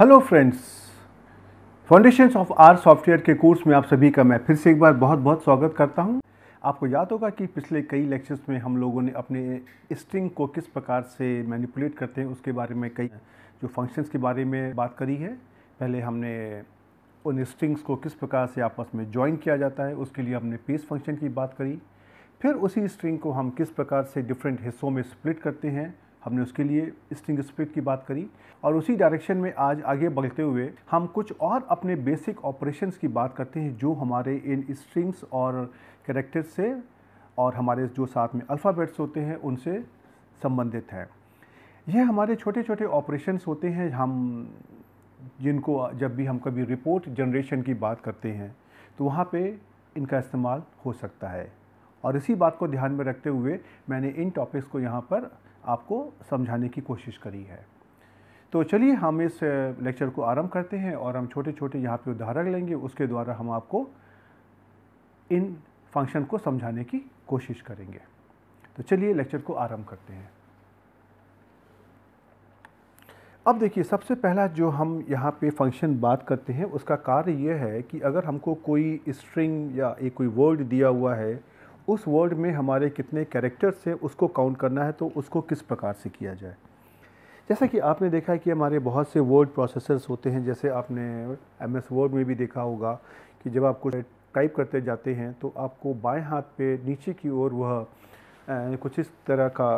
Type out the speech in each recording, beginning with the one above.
Hello friends foundations of R software के course में आप सभी का मैं फिर से एक बार बहुत बहुत स्वागत करता हूं आपको याद होगा कि पिछले कई लेक्चर्स में हम लोगों ने अपने स्ट्रिंग को किस प्रकार से मैनिपुलेट करते हैं उसके बारे में कई जो फंक्शंस के बारे में बात करी है पहले हमने उन स्ट्रिंग्स को किस प्रकार से आपस में ज्वाइन किया जाता है उसके लिए हमने पेस फंक्शन की बात करी फिर उसी स्ट्रिंग को हम किस प्रकार से डिफरेंट हिस्सों में स्प्लिट करते हैं हमने उसके लिए स्ट्रिंग स्प्लिट की बात करी और उसी डायरेक्शन में आज आगे बढ़ते हुए हम कुछ और अपने बेसिक ऑपरेशंस की बात करते हैं जो हमारे इन स्ट्रिंग्स और करेक्टर्स से और हमारे जो साथ में अल्फ़ाबेट्स होते हैं उनसे संबंधित हैं यह हमारे छोटे छोटे ऑपरेशंस होते हैं हम जिनको जब भी हम कभी रिपोर्ट जनरेशन की बात करते हैं तो वहाँ पे इनका इस्तेमाल हो सकता है और इसी बात को ध्यान में रखते हुए मैंने इन टॉपिक्स को यहाँ पर आपको समझाने की कोशिश करी है तो चलिए हम इस लेक्चर को आरंभ करते हैं और हम छोटे छोटे यहाँ पे उदाहरण लेंगे उसके द्वारा हम आपको इन फंक्शन को समझाने की कोशिश करेंगे तो चलिए लेक्चर को आरंभ करते हैं अब देखिए सबसे पहला जो हम यहाँ पे फंक्शन बात करते हैं उसका कार्य यह है कि अगर हमको कोई स्ट्रिंग या एक कोई वर्ड दिया हुआ है उस वर्ड में हमारे कितने कैरेक्टर्स हैं उसको काउंट करना है तो उसको किस प्रकार से किया जाए जैसा कि आपने देखा है कि हमारे बहुत से वर्ड प्रोसेसर्स होते हैं जैसे आपने एम एस वर्ड में भी देखा होगा कि जब आप कुछ टाइप करते जाते हैं तो आपको बाएं हाथ पे नीचे की ओर वह कुछ इस तरह का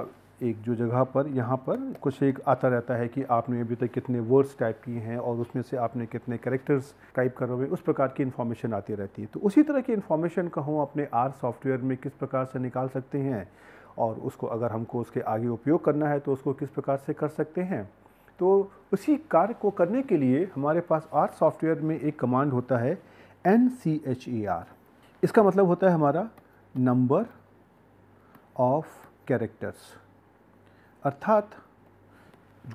एक जो जगह पर यहाँ पर कुछ एक आता रहता है कि आपने अभी तक कितने वर्ड्स टाइप किए हैं और उसमें से आपने कितने करेक्टर्स टाइप कर हैं उस प्रकार की इन्फॉर्मेशन आती रहती है तो उसी तरह की इन्फॉर्मेशन का हम अपने आर सॉफ्टवेयर में किस प्रकार से निकाल सकते हैं और उसको अगर हमको उसके आगे उपयोग करना है तो उसको किस प्रकार से कर सकते हैं तो उसी कार्य को करने के लिए हमारे पास आर सॉफ्टवेयर में एक कमांड होता है N C H E R इसका मतलब होता है हमारा नंबर ऑफ कैरेक्टर्स अर्थात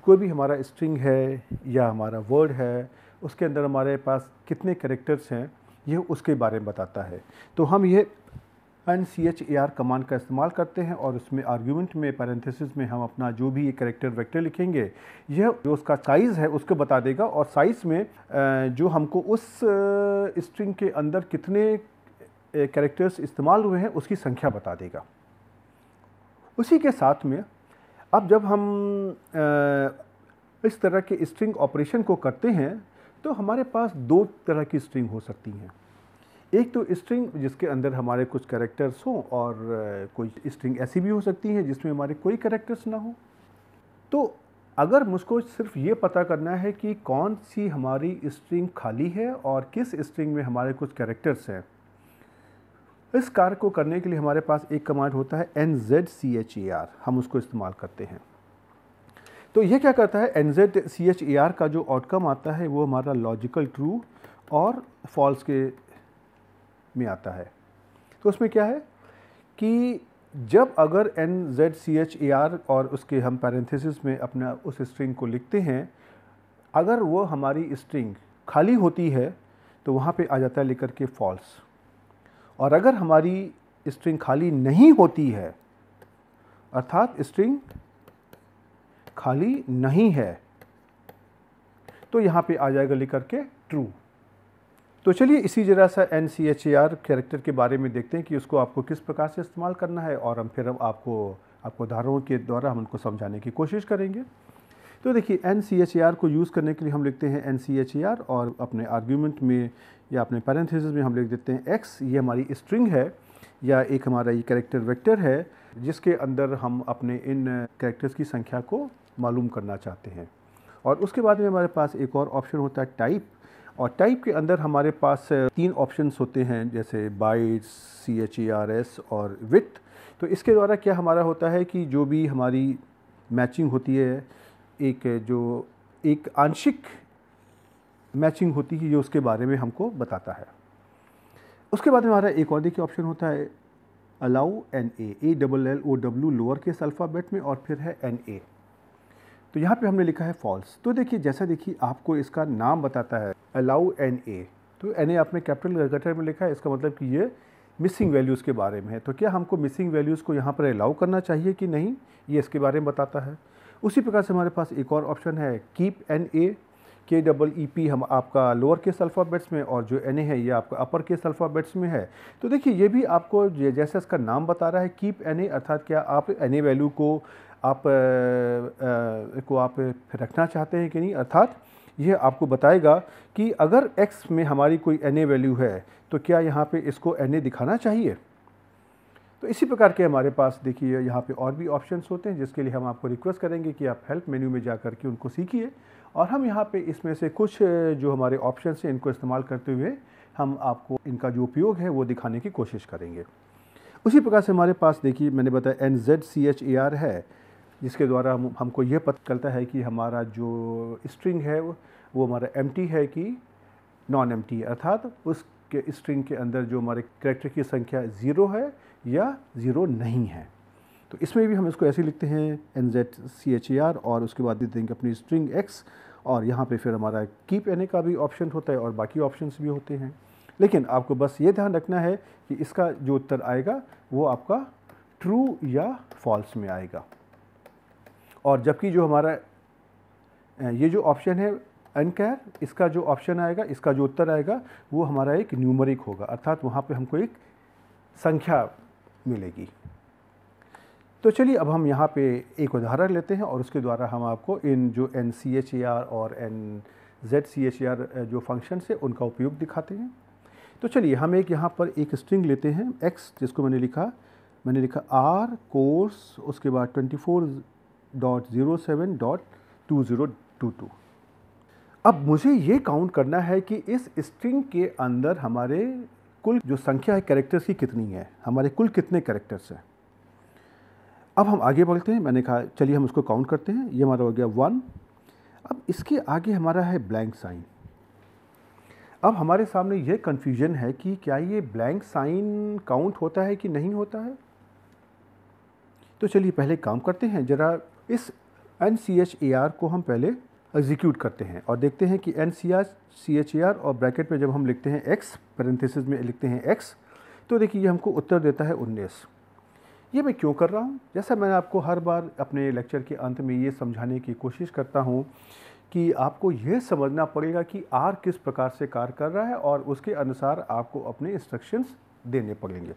कोई भी हमारा स्ट्रिंग है या हमारा वर्ड है उसके अंदर हमारे पास कितने करेक्टर्स हैं यह उसके बारे में बताता है तो हम ये N C H A R command का इस्तेमाल करते हैं और उसमें आर्ग्यूमेंट में पैरेंथेसिस में हम अपना जो भी ये करेक्टर वेक्टर लिखेंगे यह जो उसका साइज़ है उसको बता देगा और साइज़ में जो हमको उस स्ट्रिंग के अंदर कितने करेक्टर्स इस्तेमाल हुए हैं उसकी संख्या बता देगा उसी के साथ में अब जब हम इस तरह के स्ट्रिंग ऑपरेशन को करते हैं तो हमारे पास दो तरह की स्ट्रिंग हो सकती हैं एक तो स्ट्रिंग जिसके अंदर हमारे कुछ करेक्टर्स हों और कोई स्ट्रिंग ऐसी भी हो सकती हैं जिसमें हमारे कोई करेक्टर्स ना हो तो अगर मुझको सिर्फ ये पता करना है कि कौन सी हमारी स्ट्रिंग खाली है और किस स्ट्रिंग में हमारे कुछ करेक्टर्स हैं इस कार्य को करने के लिए हमारे पास एक कमांड होता है N Z C H A R हम उसको इस्तेमाल करते हैं तो ये क्या करता है N Z C H A R का जो आउटकम आता है वो हमारा लॉजिकल ट्रू और फॉल्स के में आता है तो उसमें क्या है कि जब अगर N Z C H A R और उसके हम पैरेंथेसिस में अपना उस स्ट्रिंग को लिखते हैं अगर वो हमारी स्ट्रिंग खाली होती है तो वहाँ पे आ जाता है लेकर के फॉल्स और अगर हमारी स्ट्रिंग खाली नहीं होती है अर्थात स्ट्रिंग खाली नहीं है तो यहाँ पे आ जाएगा लिख करके ट्रू तो चलिए इसी जरा सा N C H A R character के बारे में देखते हैं कि उसको आपको किस प्रकार से इस्तेमाल करना है और हम फिर हम आपको आपको उदाहरणों के द्वारा हम उनको समझाने की कोशिश करेंगे तो देखिए N C H A R को यूज़ करने के लिए हम लिखते हैं N C H A R और अपने आर्ग्यूमेंट में या अपने पैरेंथेसिस में हम लिख देते हैं एक्स ये हमारी स्ट्रिंग है या एक हमारा ये कैरेक्टर वेक्टर है जिसके अंदर हम अपने इन कैरेक्टर्स की संख्या को मालूम करना चाहते हैं और उसके बाद में हमारे पास एक और ऑप्शन होता है टाइप और टाइप के अंदर हमारे पास तीन ऑप्शंस होते हैं जैसे bytes C H E R S और विथ तो इसके द्वारा क्या हमारा होता है कि जो भी हमारी मैचिंग होती है एक जो एक आंशिक मैचिंग होती है ये उसके बारे में हमको बताता है उसके बाद हमारा एक और देखिए ऑप्शन होता है allow N A A double L O W lower case alphabet में और फिर है एन ए तो यहाँ पे हमने लिखा है फॉल्स तो देखिए जैसा देखिए आपको इसका नाम बताता है अलाउ एन ए तो एन ए आपने कैपिटल लेटर में लिखा है इसका मतलब कि ये मिसिंग वैल्यूज़ के बारे में है तो क्या हमको मिसिंग वैल्यूज़ को यहाँ पर अलाउ करना चाहिए कि नहीं ये इसके बारे में बताता है उसी प्रकार से हमारे पास एक और ऑप्शन है कीप एन ए के डबल ई पी हम आपका लोअर केस अल्फ़ाबेट्स में और जो एन ए है ये आपका अपर केस अल्फ़ाबेट्स में है तो देखिए ये भी आपको जैसे इसका नाम बता रहा है कीप एन ए अर्थात क्या आप एन ए वैल्यू को आप आ, आ, को आप रखना चाहते हैं कि नहीं अर्थात यह आपको बताएगा कि अगर एक्स में हमारी कोई एन ए वैल्यू है तो क्या यहाँ पर इसको एन ए दिखाना चाहिए तो इसी प्रकार के हमारे पास देखिए यहाँ पे और भी ऑप्शंस होते हैं जिसके लिए हम आपको रिक्वेस्ट करेंगे कि आप हेल्प मेन्यू में जा कर के उनको सीखिए और हम यहाँ पे इसमें से कुछ जो हमारे ऑप्शन हैं इनको इस्तेमाल करते हुए हम आपको इनका जो उपयोग है वो दिखाने की कोशिश करेंगे उसी प्रकार से हमारे पास देखिए मैंने बताया N Z C H A R है जिसके द्वारा हम हमको यह पता चलता है कि हमारा जो स्ट्रिंग है वो हमारा एम है कि नॉन एम अर्थात उसके स्ट्रिंग के अंदर जो हमारे करेक्टर की संख्या ज़ीरो है या ज़ीरो नहीं है तो इसमें भी हम इसको ऐसे लिखते हैं N Z C H E R और उसके बाद दे देंगे अपनी स्ट्रिंग एक्स और यहाँ पे फिर हमारा कीप ए का भी ऑप्शन होता है और बाकी ऑप्शन भी होते हैं लेकिन आपको बस ये ध्यान रखना है कि इसका जो उत्तर आएगा वो आपका ट्रू या फॉल्स में आएगा और जबकि जो हमारा ये जो ऑप्शन है अनकैर इसका जो ऑप्शन आएगा इसका जो उत्तर आएगा वो हमारा एक न्यूमरिक होगा अर्थात वहाँ पे हमको एक संख्या मिलेगी तो चलिए अब हम यहाँ पे एक उदाहरण लेते हैं और उसके द्वारा हम आपको इन जो N C H A R और N Z C H A R जो फंक्शन है उनका उपयोग दिखाते हैं तो चलिए हम एक यहाँ पर एक स्ट्रिंग लेते हैं एक्स जिसको मैंने लिखा मैंने लिखा आर कोर्स उसके बाद twenty four dot zero seven dot two zero two two अब मुझे ये काउंट करना है कि इस स्ट्रिंग के अंदर हमारे कुल जो संख्या है कैरेक्टर्स की कितनी है हमारे कुल कितने कैरेक्टर्स हैं अब हम आगे बढ़ते हैं मैंने कहा चलिए हम उसको काउंट करते हैं ये हमारा हो गया वन अब इसके आगे हमारा है ब्लैंक साइन अब हमारे सामने यह कन्फ्यूजन है कि क्या ये ब्लैंक साइन काउंट होता है कि नहीं होता है तो चलिए पहले काम करते हैं ज़रा इस N C H A R को हम पहले एग्जीक्यूट करते हैं और देखते हैं कि N C R C H A R और ब्रैकेट में जब हम लिखते हैं एक्स पेरेंथेसिस में लिखते हैं एक्स तो देखिए ये हमको उत्तर देता है उन्नीस ये मैं क्यों कर रहा हूँ जैसा मैं आपको हर बार अपने लेक्चर के अंत में ये समझाने की कोशिश करता हूँ कि आपको यह समझना पड़ेगा कि आर किस प्रकार से कार्य कर रहा है और उसके अनुसार आपको अपने इंस्ट्रक्शंस देने पड़ेंगे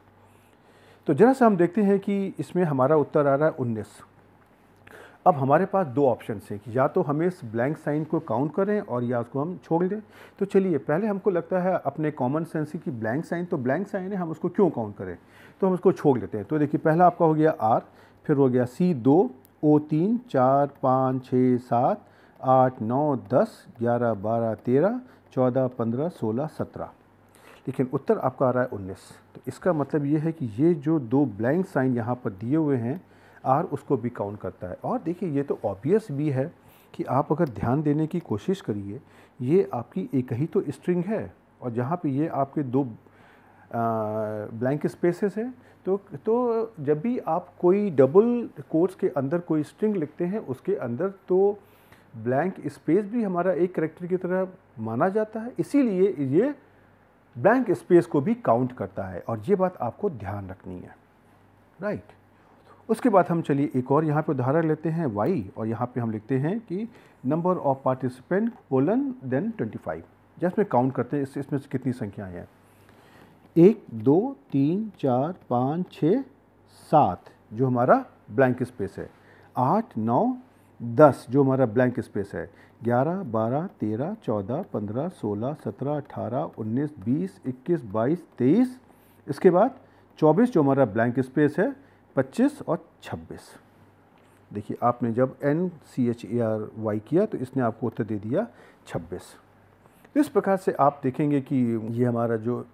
तो जरा सा हम देखते हैं कि इसमें हमारा उत्तर आ रहा है उन्नीस अब हमारे पास दो ऑप्शन हैं कि या तो हमें इस ब्लैंक साइन को काउंट करें और या उसको हम छोड़ दें तो चलिए पहले हमको लगता है अपने कॉमन सेंस की ब्लैंक साइन तो ब्लैंक साइन है हम उसको क्यों काउंट करें तो हम उसको छोड़ देते हैं तो देखिए पहला आपका हो गया आर फिर हो गया सी दो ओ तीन चार पाँच छः सात आठ नौ दस ग्यारह बारह तेरह चौदह पंद्रह सोलह सत्रह लेकिन उत्तर आपका आ रहा है उन्नीस तो इसका मतलब ये है कि ये जो दो ब्लैंक साइन यहाँ पर दिए हुए हैं आर उसको भी काउंट करता है और देखिए ये तो ऑबियस भी है कि आप अगर ध्यान देने की कोशिश करिए ये आपकी एक ही तो स्ट्रिंग है और जहाँ पे ये आपके दो ब्लैंक स्पेसेस हैं तो तो जब भी आप कोई डबल कोर्स के अंदर कोई स्ट्रिंग लिखते हैं उसके अंदर तो ब्लैंक स्पेस भी हमारा एक करेक्टर की तरह माना जाता है इसीलिए ये ब्लैंक स्पेस को भी काउंट करता है और ये बात आपको ध्यान रखनी है राइट उसके बाद हम चलिए एक और यहाँ पे उदाहरण लेते हैं वाई और यहाँ पे हम लिखते हैं कि number of participant colon then 25 जैसे काउंट करते हैं इस इसमें से कितनी संख्याएं हैं एक दो तीन चार पाँच छ सात जो हमारा ब्लैंक स्पेस है आठ नौ दस जो हमारा ब्लैंक स्पेस है ग्यारह बारह तेरह चौदह पंद्रह सोलह सत्रह अठारह उन्नीस बीस इक्कीस बाईस तेईस इसके बाद चौबीस जो हमारा ब्लैंक स्पेस है 25 और 26 देखिए आपने जब N C H A R Y किया तो इसने आपको उत्तर दे दिया 26 इस प्रकार से आप देखेंगे कि ये हमारा जो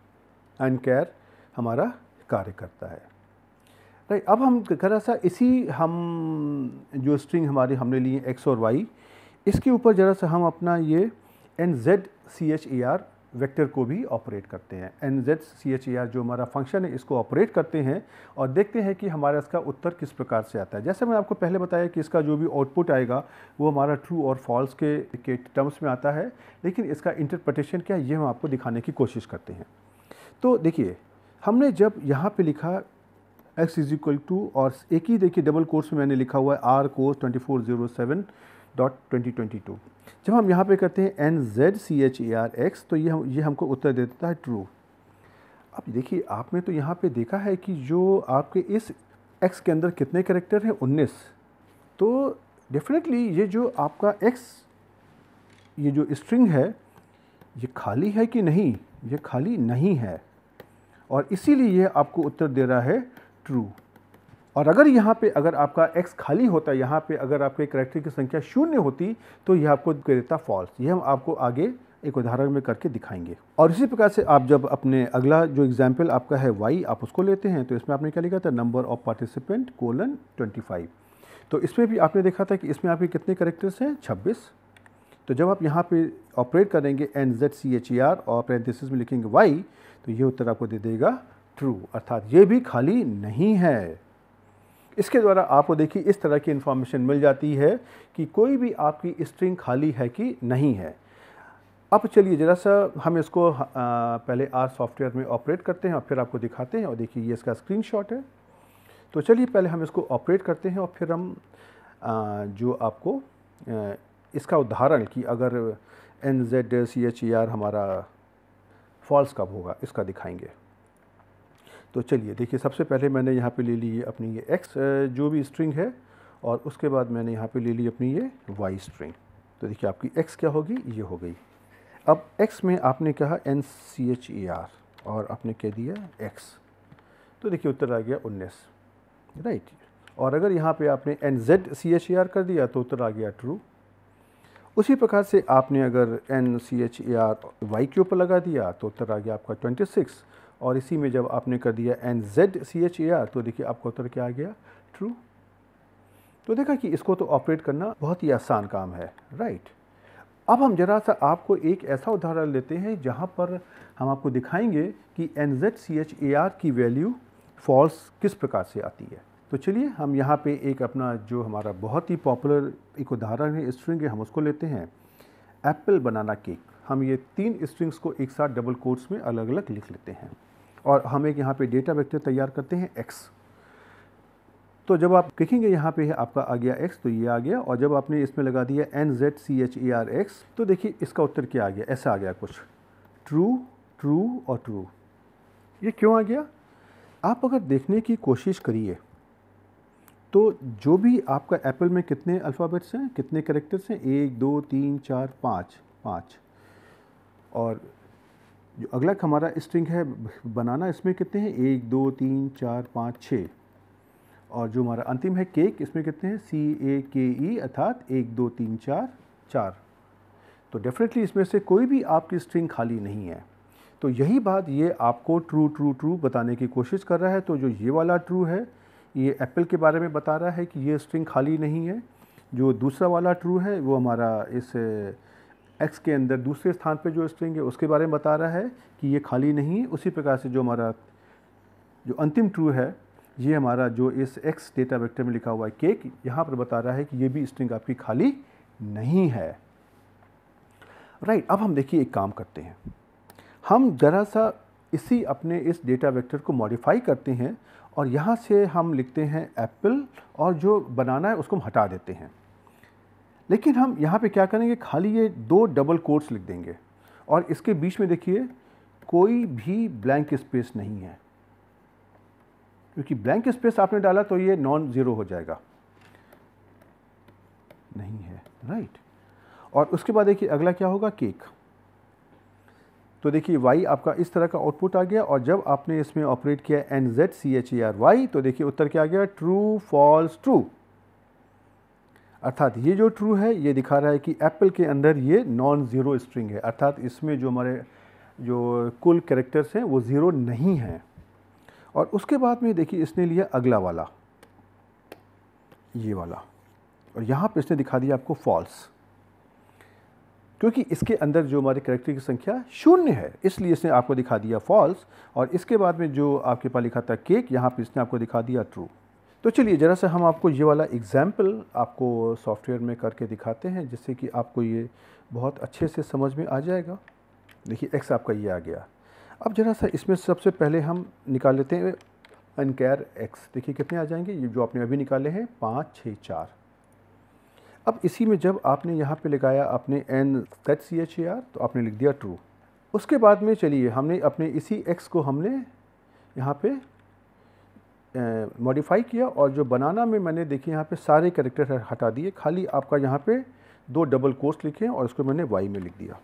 एन कैर हमारा कार्य करता है राइट अब हम करा सा इसी हम जो स्ट्रिंग हमारी हमने लिए एक्स और वाई इसके ऊपर ज़रा सा हम अपना ये N Z C H A R vector को भी ऑपरेट करते हैं N Z C H E R जो हमारा फंक्शन है इसको ऑपरेट करते हैं और देखते हैं कि हमारा इसका उत्तर किस प्रकार से आता है जैसे मैंने आपको पहले बताया कि इसका जो भी आउटपुट आएगा वो हमारा ट्रू और फॉल्स के के टर्म्स में आता है लेकिन इसका इंटरप्रटेशन क्या है ये हम आपको दिखाने की कोशिश करते हैं तो देखिए हमने जब यहाँ पर लिखा एक्स इज इक्वल टू और एक ही देखिए डबल कोर्स में मैंने लिखा हुआ है R course twenty four zero seven dot twenty twenty two जब हम यहाँ पे करते हैं N Z C H A R X तो ये हम ये हमको उत्तर दे देता है ट्रू अब देखिए आपने तो यहाँ पे देखा है कि जो आपके इस एक्स के अंदर कितने करेक्टर हैं उन्नीस तो डेफिनेटली ये जो आपका एक्स ये जो स्ट्रिंग है ये खाली है कि नहीं ये खाली नहीं है और इसीलिए ये आपको उत्तर दे रहा है ट्रू और अगर यहाँ पे अगर आपका x खाली होता यहाँ पे अगर आपके करेक्टर की संख्या शून्य होती तो यह आपको देता फॉल्स ये हम आपको आगे एक उदाहरण में करके दिखाएंगे और इसी प्रकार से आप जब अपने अगला जो एग्जाम्पल आपका है y आप उसको लेते हैं तो इसमें आपने क्या लिखा था नंबर ऑफ पार्टिसिपेंट कोलन 25 तो इसमें भी आपने देखा था कि इसमें आपके कितने करेक्टर्स हैं छब्बीस तो जब आप यहाँ पर ऑपरेट करेंगे N Z C H E R और पैंतीस में लिखेंगे वाई तो ये उत्तर आपको दे देगा ट्रू अर्थात ये भी खाली नहीं है इसके द्वारा आपको देखिए इस तरह की इन्फॉर्मेशन मिल जाती है कि कोई भी आपकी स्ट्रिंग खाली है कि नहीं है अब चलिए ज़रा सा हम इसको पहले आर सॉफ्टवेयर में ऑपरेट करते हैं और फिर आपको दिखाते हैं और देखिए ये इसका स्क्रीनशॉट है तो चलिए पहले हम इसको ऑपरेट करते हैं और फिर हम जो आपको इसका उदाहरण कि अगर N Z C H E R हमारा फॉल्स कब होगा इसका दिखाएंगे तो चलिए देखिए सबसे पहले मैंने यहाँ पे ले ली अपनी ये एक्स जो भी स्ट्रिंग है और उसके बाद मैंने यहाँ पे ले ली अपनी ये वाई स्ट्रिंग तो देखिए आपकी एक्स क्या होगी ये हो गई अब एक्स में आपने कहा N C H E R और आपने कह दिया एक्स तो देखिए उत्तर आ गया उन्नीस राइट और अगर यहाँ पे आपने N Z C H E R कर दिया तो उत्तर आ गया ट्रू उसी प्रकार से आपने अगर N C H A R Y के ऊपर लगा दिया तो उत्तर आ गया आपका ट्वेंटी सिक्स और इसी में जब आपने कर दिया N Z C H A R तो देखिए आपका उत्तर क्या आ गया ट्रू तो देखा कि इसको तो ऑपरेट करना बहुत ही आसान काम है राइट अब हम ज़रा सा आपको एक ऐसा उदाहरण लेते हैं जहाँ पर हम आपको दिखाएंगे कि N Z C H A R की वैल्यू फॉल्स किस प्रकार से आती है तो चलिए हम यहाँ पे एक अपना जो हमारा बहुत ही पॉपुलर एक उदाहरण है स्ट्रिंग है हम उसको लेते हैं एप्पल बनाना केक हम ये तीन स्ट्रिंग्स को एक साथ डबल कोर्स में अलग अलग लिख लेते हैं और हम एक यहाँ पे डेटा वेक्टर तैयार करते हैं एक्स तो जब आप देखेंगे यहाँ पे है आपका आ गया एक्स तो ये आ गया और जब आपने इसमें लगा दिया N Z C H A R X तो देखिए इसका उत्तर क्या आ गया ऐसा आ गया कुछ ट्रू ट्रू और ट्रू ये क्यों आ गया आप अगर देखने की कोशिश करिए तो जो भी आपका एप्पल में कितने अल्फ़ाबेट्स हैं कितने करेक्टर्स हैं एक दो तीन चार पाँच पाँच और जो अगला हमारा स्ट्रिंग है बनाना इसमें कितने हैं एक दो तीन चार पाँच छः और जो हमारा अंतिम है केक इसमें कितने हैं सी ए के ई अर्थात एक दो तीन चार चार तो डेफिनेटली इसमें से कोई भी आपकी स्ट्रिंग खाली नहीं है तो यही बात ये आपको ट्रू ट्रू ट्रू बताने की कोशिश कर रहा है तो जो ये वाला ट्रू है ये एप्पल के बारे में बता रहा है कि ये स्ट्रिंग खाली नहीं है जो दूसरा वाला ट्रू है वो हमारा इस एक्स के अंदर दूसरे स्थान पे जो स्ट्रिंग है उसके बारे में बता रहा है कि ये खाली नहीं है उसी प्रकार से जो हमारा जो अंतिम ट्रू है ये हमारा जो इस एक्स डेटा वेक्टर में लिखा हुआ है केक यहाँ पर बता रहा है कि ये भी स्ट्रिंग आपकी खाली नहीं है राइट अब हम देखिए एक काम करते हैं हम ज़रा सा इसी अपने इस डेटा वेक्टर को मॉडिफाई करते हैं और यहाँ से हम लिखते हैं एप्पल और जो बनाना है उसको हम हटा देते हैं लेकिन हम यहाँ पे क्या करेंगे खाली ये दो डबल कोर्स लिख देंगे और इसके बीच में देखिए कोई भी ब्लैंक स्पेस नहीं है क्योंकि ब्लैंक स्पेस आपने डाला तो ये नॉन ज़ीरो हो जाएगा नहीं है राइट और उसके बाद देखिए अगला क्या होगा केक तो देखिए वाई आपका इस तरह का आउटपुट आ गया और जब आपने इसमें ऑपरेट किया N Z C H E R Y तो देखिए उत्तर क्या आ गया ट्रू फॉल्स ट्रू अर्थात ये जो ट्रू है ये दिखा रहा है कि एप्पल के अंदर ये नॉन ज़ीरो स्ट्रिंग है अर्थात इसमें जो हमारे जो कुल कैरेक्टर्स हैं वो ज़ीरो नहीं हैं और उसके बाद में देखिए इसने लिया अगला वाला ये वाला और यहाँ पर इसने दिखा दिया आपको फॉल्स क्योंकि इसके अंदर जो हमारे करेक्टर की संख्या शून्य है इसलिए इसने आपको दिखा दिया फॉल्स और इसके बाद में जो आपके पास लिखा था केक यहाँ पर इसने आपको दिखा दिया ट्रू तो चलिए ज़रा सा हम आपको ये वाला एग्ज़ाम्पल आपको सॉफ्टवेयर में करके दिखाते हैं जिससे कि आपको ये बहुत अच्छे से समझ में आ जाएगा देखिए एक्स आपका ये आ गया अब ज़रा सा इसमें सबसे पहले हम निकाल लेते हैं अनकेयर एक्स देखिए कितने आ जाएंगे ये जो आपने अभी निकाले हैं पाँच छः चार अब इसी में जब आपने यहाँ पे लगाया आपने N set C H A R तो आपने लिख दिया ट्रू उसके बाद में चलिए हमने अपने इसी एक्स को हमने यहाँ पे मॉडिफाई किया और जो बनाना में मैंने देखिए यहाँ पे सारे करेक्टर हटा दिए खाली आपका यहाँ पे दो डबल कोर्स लिखे और इसको मैंने वाई में लिख दिया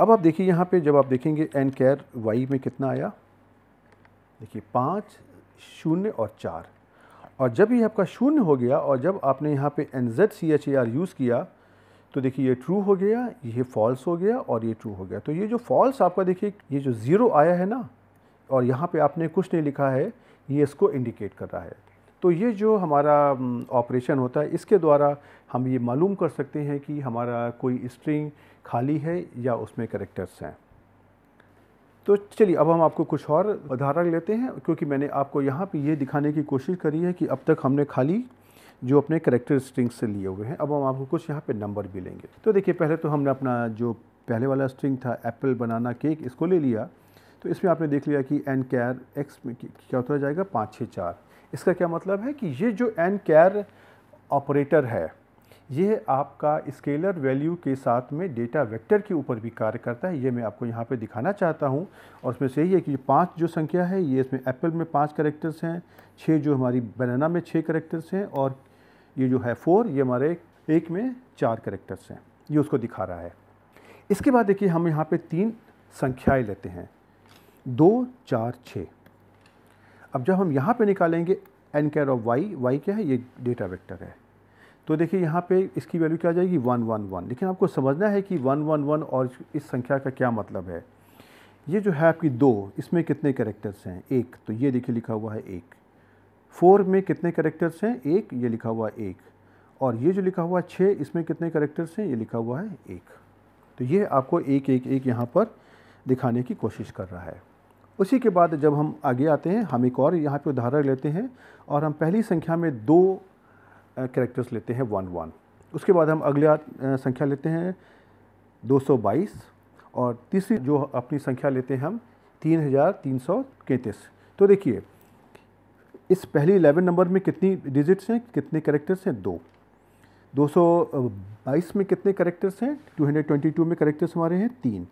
अब आप देखिए यहाँ पे जब आप देखेंगे एन कैर वाई में कितना आया देखिए पाँच शून्य और चार और जब ये आपका शून्य हो गया और जब आपने यहाँ पे N Z C H A R use किया तो देखिए ये ट्रू हो गया ये फॉल्स हो गया और ये ट्रू हो गया तो ये जो फॉल्स आपका देखिए ये जो ज़ीरो आया है ना और यहाँ पे आपने कुछ नहीं लिखा है ये इसको इंडिकेट कर रहा है तो ये जो हमारा ऑपरेशन होता है इसके द्वारा हम ये मालूम कर सकते हैं कि हमारा कोई स्ट्रिंग खाली है या उसमें करेक्टर्स हैं तो चलिए अब हम आपको कुछ और उदाहरण लेते हैं क्योंकि मैंने आपको यहाँ पे ये दिखाने की कोशिश करी है कि अब तक हमने खाली जो अपने करेक्टर स्ट्रिंग से लिए हुए हैं अब हम आपको कुछ यहाँ पे नंबर भी लेंगे तो देखिए पहले तो हमने अपना जो पहले वाला स्ट्रिंग था एप्पल बनाना केक इसको ले लिया तो इसमें आपने देख लिया कि एन कैर एक्स में क्या उतरा जाएगा पाँच छः चार इसका क्या मतलब है कि ये जो एन कैर ऑपरेटर है ये आपका स्केलर वैल्यू के साथ में डेटा वेक्टर के ऊपर भी कार्य करता है ये मैं आपको यहाँ पे दिखाना चाहता हूँ और इसमें से यही है कि पाँच जो संख्या है ये इसमें एप्पल में पाँच करेक्टर्स हैं छः जो हमारी बनाना में छः करेक्टर्स हैं और ये जो है फोर ये हमारे एक में चार करेक्टर्स हैं ये उसको दिखा रहा है इसके बाद देखिए हम यहाँ पर तीन संख्याएँ लेते हैं दो चार छः अब जब हम यहाँ पे निकालेंगे N char of Y Y क्या है ये डेटा वेक्टर है तो देखिए यहाँ पे इसकी वैल्यू क्या आ जाएगी वन वन वन लेकिन आपको समझना है कि वन वन वन और इस संख्या का क्या मतलब है ये जो है आपकी दो इसमें कितने करेक्टर्स हैं एक तो ये देखिए लिखा हुआ है एक फोर में कितने करेक्टर्स हैं एक ये लिखा हुआ है एक और ये जो लिखा हुआ है छः इसमें कितने करेक्टर्स हैं ये लिखा हुआ है एक तो ये आपको एक एक एक यहाँ पर दिखाने की कोशिश कर रहा है उसी के बाद जब हम आगे आते हैं हम एक और यहाँ पे उदाहरण लेते हैं और हम पहली संख्या में दो कैरेक्टर्स लेते हैं वन वन उसके बाद हम अगले संख्या लेते हैं 222 और तीसरी जो अपनी संख्या लेते हैं हम तीन हज़ार तीन सौ तैंतीस तो देखिए इस पहली एलेवन नंबर में कितनी डिजिट्स हैं कितने करेक्टर्स हैं दो 222 में कितने करेक्टर्स हैं 222 में करेक्टर्स हमारे हैं तीन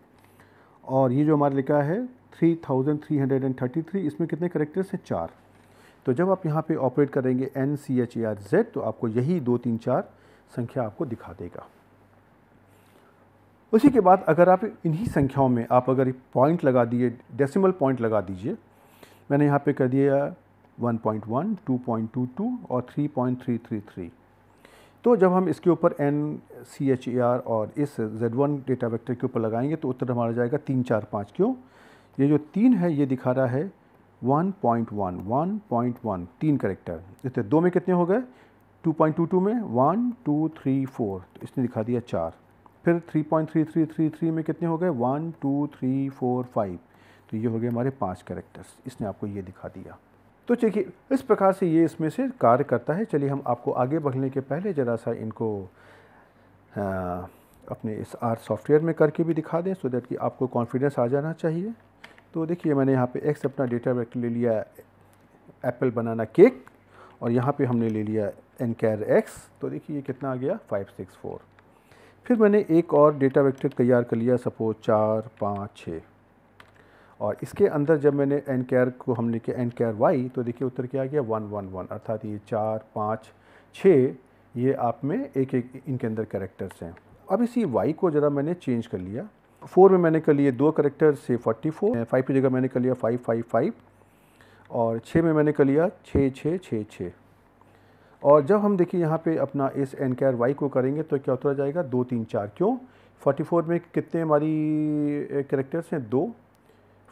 और ये जो हमारे लिखा है 3333 इसमें कितने करेक्टर्स हैं चार तो जब आप यहाँ पे ऑपरेट करेंगे N C H A R Z तो आपको यही दो तीन चार संख्या आपको दिखा देगा उसी के बाद अगर आप इन्हीं संख्याओं में आप अगर पॉइंट लगा दिए डेसिमल पॉइंट लगा दीजिए मैंने यहाँ पे कर दिया 1.1, 2.22 और 3.333 तो जब हम इसके ऊपर N C H A R और इस जेड वन डेटा वेक्टर के ऊपर लगाएंगे तो उत्तर हमारा जाएगा तीन चार पाँच क्यों ये जो तीन है ये दिखा रहा है 1.1 1.1 तीन करेक्टर इतने दो में कितने हो गए 2.22 में वन टू थ्री फोर तो इसने दिखा दिया चार फिर 3.3333 में कितने हो गए one two three four five तो ये हो गए हमारे पांच करेक्टर्स इसने आपको ये दिखा दिया तो चलिए इस प्रकार से ये इसमें से कार्य करता है चलिए हम आपको आगे बढ़ने के पहले ज़रा सा इनको आ, अपने इस आर सॉफ्टवेयर में करके भी दिखा दें सो so दैट कि आपको कॉन्फिडेंस आ जाना चाहिए तो देखिए मैंने यहाँ पे एक्स अपना डेटा वेक्टर ले लिया एप्पल बनाना केक और यहाँ पे हमने ले लिया एन कैर एक्स तो देखिए ये कितना आ गया फाइव सिक्स फोर फिर मैंने एक और डेटा वेक्टर तैयार कर लिया सपोज चार पाँच छः और इसके अंदर जब मैंने एन कैर को हमने किया एन कैर वाई तो देखिए उत्तर क्या आ गया वन वन वन अर्थात ये चार पाँच छः ये आप में एक एक इनके अंदर कैरेक्टर्स हैं अब इसी वाई को ज़रा मैंने चेंज कर लिया फोर में मैंने कर लिए दो करेक्टर से फोर्टी फोर फाइव की जगह मैंने कर लिया फाइव फाइव फाइव और छः में मैंने कर लिया छः छः छः छः और जब हम देखिए यहाँ पे अपना इस एन के आर वाई को करेंगे तो क्या उतरा जाएगा दो तीन चार क्यों फोर्टी फोर में कितने हमारी करेक्टर्स हैं दो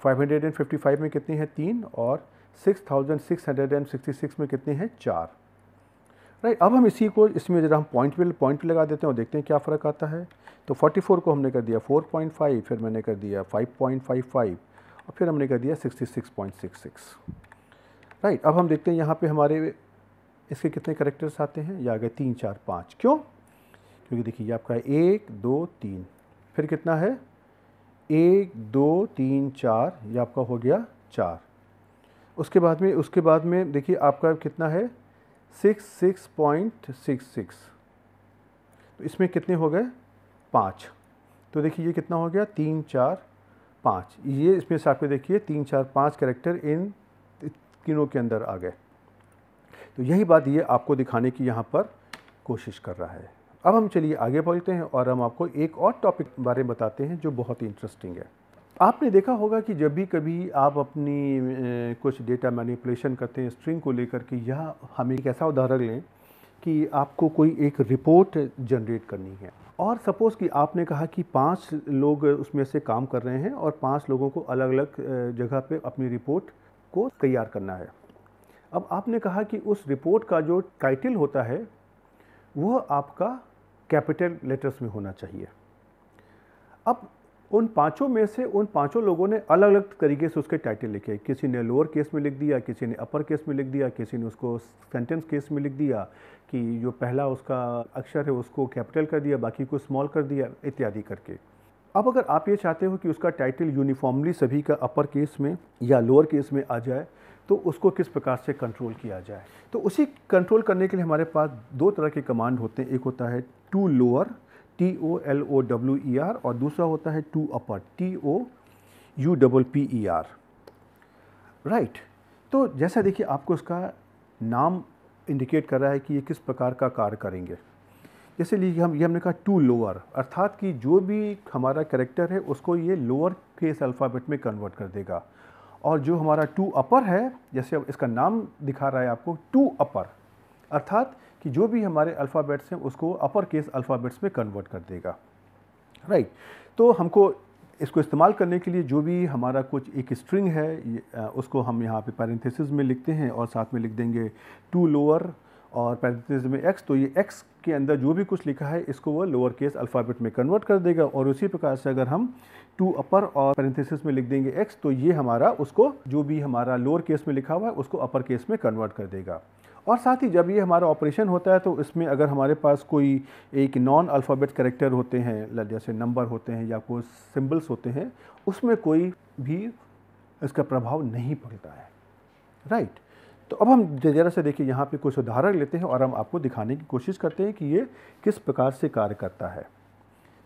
five hundred and fifty five में कितने हैं तीन और six six thousand hundred and sixty six में कितने हैं चार राइट अब हम इसी को इसमें ज़रा हम पॉइंट पे पॉइंट पे लगा देते हैं और देखते हैं क्या फ़र्क आता है तो 44 को हमने कर दिया 4.5 फिर मैंने कर दिया 5.55 और फिर हमने कर दिया 66.66 राइट अब हम देखते हैं यहाँ पे हमारे इसके कितने करेक्टर्स आते हैं या आ गए तीन चार पाँच क्यों क्योंकि देखिए आपका एक दो तीन फिर कितना है एक दो तीन चार ये आपका हो गया चार उसके बाद में उसके बाद में देखिए आपका कितना है 66.66 तो इसमें कितने हो गए पाँच तो देखिए ये कितना हो गया तीन चार पाँच ये इसमें से आपको देखिए तीन चार पाँच करेक्टर इन तीनों के अंदर आ गए तो यही बात ये आपको दिखाने की यहाँ पर कोशिश कर रहा है अब हम चलिए आगे बढ़ते हैं और हम आपको एक और टॉपिक बारे में बताते हैं जो बहुत ही इंटरेस्टिंग है आपने देखा होगा कि जब भी कभी आप अपनी कुछ डेटा मैनिपुलेशन करते हैं स्ट्रिंग को लेकर के या हम एक ऐसा उदाहरण लें कि आपको कोई एक रिपोर्ट जनरेट करनी है और सपोज़ कि आपने कहा कि पांच लोग उसमें से काम कर रहे हैं और पांच लोगों को अलग अलग जगह पे अपनी रिपोर्ट को तैयार करना है अब आपने कहा कि उस रिपोर्ट का जो टाइटल होता है वह आपका कैपिटल लेटर्स में होना चाहिए अब उन पांचों में से उन पांचों लोगों ने अलग अलग तरीके से उसके टाइटल लिखे किसी ने लोअर केस में लिख दिया किसी ने अपर केस में लिख दिया किसी ने उसको सेंटेंस केस में लिख दिया कि जो पहला उसका अक्षर है उसको कैपिटल कर दिया बाकी को स्मॉल कर दिया इत्यादि करके अब अगर आप ये चाहते हो कि उसका टाइटल यूनिफॉर्मली सभी का अपर केस में या लोअर केस में आ जाए तो उसको किस प्रकार से कंट्रोल किया जाए तो उसी कंट्रोल करने के लिए हमारे पास दो तरह के कमांड होते हैं एक होता है to lower T O L O W E R और दूसरा होता है to upper T O U double P E R right तो जैसा देखिए आपको इसका नाम इंडिकेट कर रहा है कि ये किस प्रकार का कार्य करेंगे जैसे लीजिए हम ये हमने कहा टू लोअर अर्थात कि जो भी हमारा करेक्टर है उसको ये लोअर केस अल्फ़ाबेट में कन्वर्ट कर देगा और जो हमारा टू अपर है जैसे अब इसका नाम दिखा रहा है आपको टू अपर अर्थात कि जो भी हमारे अल्फ़ाबेट्स हैं उसको अपर केस अल्फ़ाबेट्स में कन्वर्ट कर देगा राइट तो हमको इसको इस्तेमाल करने के लिए जो भी हमारा कुछ एक स्ट्रिंग है उसको हम यहाँ पे पैरेंथेसिस में लिखते हैं और साथ में लिख देंगे टू लोअर और पैरेंथेसिस में एक्स तो ये एक्स के अंदर जो भी कुछ लिखा है इसको वो लोअर केस अल्फ़ाबेट में कन्वर्ट कर देगा और उसी प्रकार से अगर हम टू अपर और पैरेंथेसिस में लिख देंगे एक्स तो ये हमारा उसको जो भी हमारा लोअर केस में लिखा हुआ है उसको अपर केस में कन्वर्ट कर देगा और साथ ही जब ये हमारा ऑपरेशन होता है तो इसमें अगर हमारे पास कोई एक नॉन अल्फ़ाबेट करेक्टर होते हैं जैसे नंबर होते हैं या कोई सिम्बल्स होते हैं उसमें कोई भी इसका प्रभाव नहीं पड़ता है राइट तो अब हम ज़रा से देखिए यहाँ पे कुछ उदाहरण लेते हैं और हम आपको दिखाने की कोशिश करते हैं कि ये किस प्रकार से कार्य करता है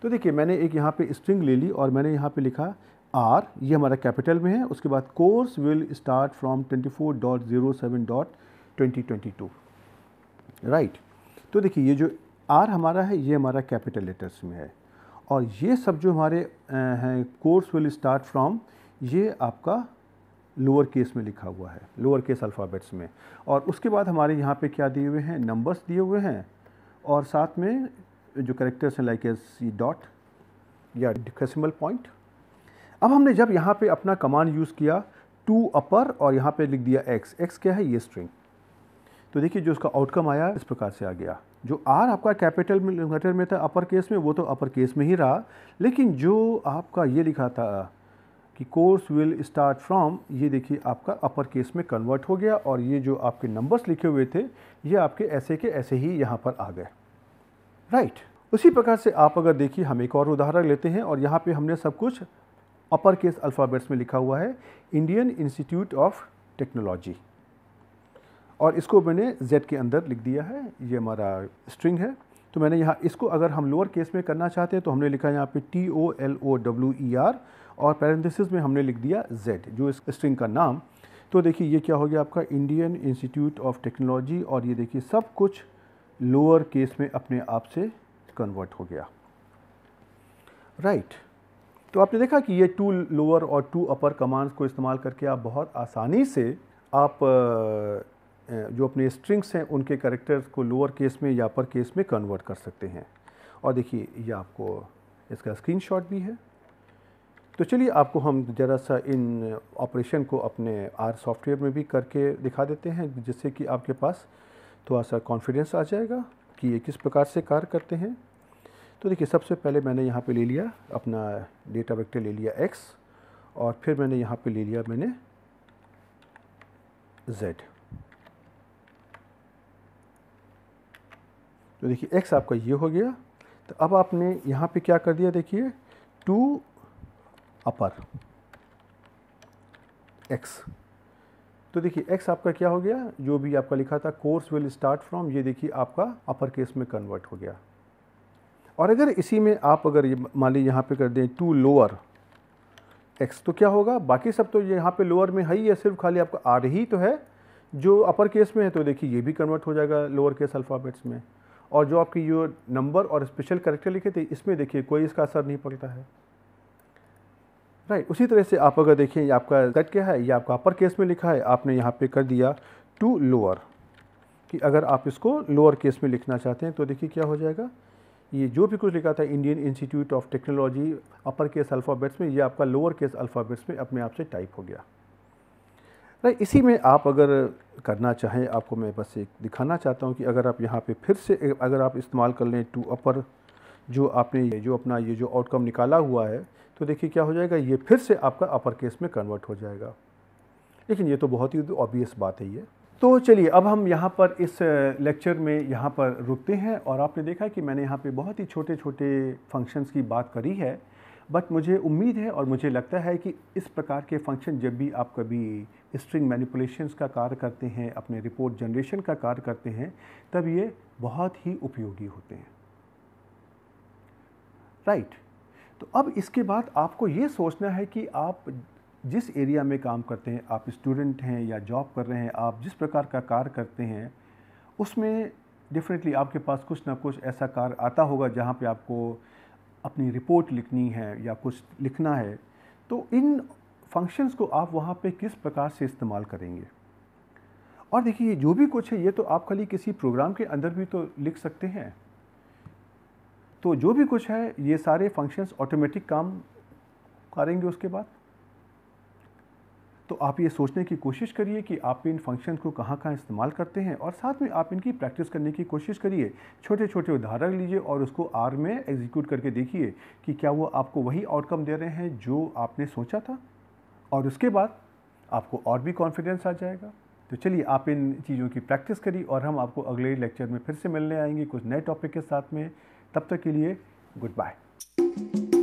तो देखिए मैंने एक यहाँ पे स्ट्रिंग ले ली और मैंने यहाँ पे लिखा आर ये हमारा कैपिटल में है उसके बाद course will start from dot 2022 right right. तो देखिए ये जो आर हमारा है ये हमारा कैपिटल लेटर्स में है और ये सब जो हमारे हैं कोर्स विल स्टार्ट फ्रॉम ये आपका लोअर केस में लिखा हुआ है लोअर केस अल्फ़ाबेट्स में और उसके बाद हमारे यहाँ पे क्या दिए हुए हैं नंबर्स दिए हुए हैं और साथ में जो करेक्टर्स हैं लाइक एस सी डॉट या डिकसिमल पॉइंट अब हमने जब यहाँ पे अपना कमांड यूज़ किया टू अपर और यहाँ पे लिख दिया एक्स एक्स क्या है ये स्ट्रिंग तो देखिए जो उसका आउटकम आया इस प्रकार से आ गया जो आर आपका कैपिटल लेटर में था अपर केस में वो तो अपर केस में ही रहा लेकिन जो आपका ये लिखा था कि कोर्स विल स्टार्ट फ्रॉम ये देखिए आपका अपर केस में कन्वर्ट हो गया और ये जो आपके नंबर्स लिखे हुए थे ये आपके ऐसे के ऐसे ही यहाँ पर आ गए राइट उसी प्रकार से आप अगर देखिए हम एक और उदाहरण लेते हैं और यहाँ पे हमने सब कुछ अपर केस अल्फ़ाबेट्स में लिखा हुआ है इंडियन इंस्टीट्यूट ऑफ टेक्नोलॉजी और इसको मैंने z के अंदर लिख दिया है ये हमारा स्ट्रिंग है तो मैंने यहाँ इसको अगर हम लोअर केस में करना चाहते हैं तो हमने लिखा है यहाँ पे T O L O W E R और पैरेंथिस में हमने लिख दिया जेड जो इस स्ट्रिंग का नाम तो देखिए ये क्या हो गया आपका इंडियन इंस्टीट्यूट ऑफ टेक्नोलॉजी और ये देखिए सब कुछ लोअर केस में अपने आप से कन्वर्ट हो गया राइट right. तो आपने देखा कि ये टू लोअर और टू अपर कमांड्स को इस्तेमाल करके आप बहुत आसानी से आप जो अपने स्ट्रिंग्स हैं उनके करेक्टर्स को लोअर केस में या अपर केस में कन्वर्ट कर सकते हैं और देखिए ये आपको इसका स्क्रीनशॉट भी है तो चलिए आपको हम ज़रा सा इन ऑपरेशन को अपने आर सॉफ्टवेयर में भी करके दिखा देते हैं जिससे कि आपके पास थोड़ा सा कॉन्फिडेंस आ जाएगा कि ये किस प्रकार से कार्य करते हैं तो देखिए सबसे पहले मैंने यहाँ पे ले लिया अपना डेटा वेक्टर ले लिया एक्स और फिर मैंने यहाँ पे ले लिया मैंने जेड तो देखिए एक्स आपका ये हो गया तो अब आपने यहाँ पे क्या कर दिया देखिए टू अपर एक्स तो देखिए एक्स आपका क्या हो गया जो भी आपका लिखा था कोर्स विल स्टार्ट फ्रॉम ये देखिए आपका अपर केस में कन्वर्ट हो गया और अगर इसी में आप अगर ये मान लीजिए यहाँ पर कर दें टू लोअर एक्स तो क्या होगा बाकी सब तो यहाँ पे लोअर में है ही है सिर्फ खाली आपका आर ही तो है जो अपर केस में है तो देखिए ये भी कन्वर्ट हो जाएगा लोअर केस अल्फ़ाबेट्स में और जो आपकी जो नंबर और स्पेशल करेक्टर लिखे थे इसमें देखिए कोई इसका असर नहीं पड़ता है राइट right. उसी तरह से आप अगर ये आपका कट क्या है ये आपका अपर केस में लिखा है आपने यहाँ पे कर दिया टू लोअर कि अगर आप इसको लोअर केस में लिखना चाहते हैं तो देखिए क्या हो जाएगा ये जो भी कुछ लिखा था Indian Institute of Technology upper case alphabets में ये आपका लोअर केस अल्फ़ाबेट्स में अपने आप से टाइप हो गया नहीं इसी में आप अगर करना चाहें आपको मैं बस एक दिखाना चाहता हूँ कि अगर आप यहाँ पे फिर से अगर आप इस्तेमाल कर लें टू अपर जो आपने ये जो अपना ये जो आउटकम निकाला हुआ है तो देखिए क्या हो जाएगा ये फिर से आपका अपर केस में कन्वर्ट हो जाएगा लेकिन ये तो बहुत ही ऑब्वियस बात है ये तो चलिए अब हम यहाँ पर इस लेक्चर में यहाँ पर रुकते हैं और आपने देखा कि मैंने यहाँ पे बहुत ही छोटे छोटे फंक्शंस की बात करी है बट मुझे उम्मीद है और मुझे लगता है कि इस प्रकार के फंक्शन जब भी आप कभी स्ट्रिंग मैनिपुलेशंस का कार्य करते हैं अपने रिपोर्ट जनरेशन का कार्य करते हैं तब ये बहुत ही उपयोगी होते हैं राइट right. तो अब इसके बाद आपको ये सोचना है कि आप जिस एरिया में काम करते हैं आप स्टूडेंट हैं या जॉब कर रहे हैं आप जिस प्रकार का कार्य करते हैं उसमें डेफिनेटली आपके पास कुछ ना कुछ ऐसा कार्य आता होगा जहाँ पे आपको अपनी रिपोर्ट लिखनी है या कुछ लिखना है तो इन फंक्शंस को आप वहाँ पे किस प्रकार से इस्तेमाल करेंगे और देखिए जो भी कुछ है ये तो आप खाली किसी प्रोग्राम के अंदर भी तो लिख सकते हैं तो जो भी कुछ है ये सारे फंक्शंस ऑटोमेटिक काम करेंगे उसके बाद तो आप ये सोचने की कोशिश करिए कि आप इन फंक्शन को कहाँ कहाँ इस्तेमाल करते हैं और साथ में आप इनकी प्रैक्टिस करने की कोशिश करिए छोटे छोटे उदाहरण लीजिए और उसको आर में एग्जीक्यूट करके देखिए कि क्या वो आपको वही आउटकम दे रहे हैं जो आपने सोचा था और उसके बाद आपको और भी कॉन्फिडेंस आ जाएगा तो चलिए आप इन चीज़ों की प्रैक्टिस करिए और हम आपको अगले लेक्चर में फिर से मिलने आएंगे कुछ नए टॉपिक के साथ में तब तक के लिए गुड बाय